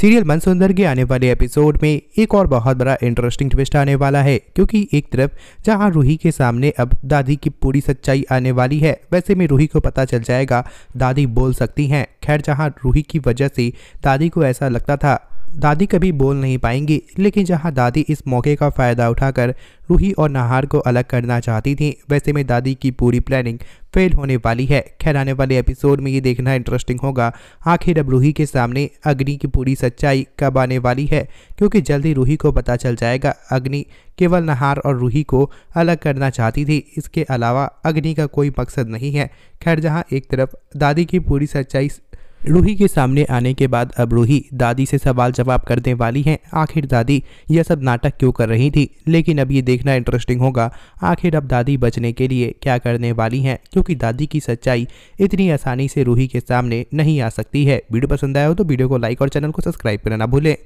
serial मन सुंदर के आने वाले एपिसोड में एक और बहुत बड़ा इंटरेस्टिंग ट्विस्ट आने वाला है क्योंकि एक तरफ जहां रूही के सामने अब दादी की पूरी सच्चाई आने वाली है वैसे में रूही को पता चल जाएगा दादी बोल सकती हैं खैर जहां रूही की वजह से दादी को ऐसा लगता था दादी कभी बोल नहीं पाएंगी लेकिन जहां दादी इस मौके का फ़ायदा उठाकर रूही और नहार को अलग करना चाहती थी वैसे में दादी की पूरी प्लानिंग फेल होने वाली है खैर आने वाले एपिसोड में ये देखना इंटरेस्टिंग होगा आखिर अब रूही के सामने अग्नि की पूरी सच्चाई कब आने वाली है क्योंकि जल्दी रूही को पता चल जाएगा अग्नि केवल नहार और रूही को अलग करना चाहती थी इसके अलावा अग्नि का कोई मकसद नहीं है खैर जहाँ एक तरफ दादी की पूरी सच्चाई रूही के सामने आने के बाद अब रूही दादी से सवाल जवाब करने वाली हैं आखिर दादी यह सब नाटक क्यों कर रही थी लेकिन अब ये देखना इंटरेस्टिंग होगा आखिर अब दादी बचने के लिए क्या करने वाली हैं क्योंकि दादी की सच्चाई इतनी आसानी से रूही के सामने नहीं आ सकती है वीडियो पसंद आया हो तो वीडियो को लाइक और चैनल को सब्सक्राइब करना ना भूलें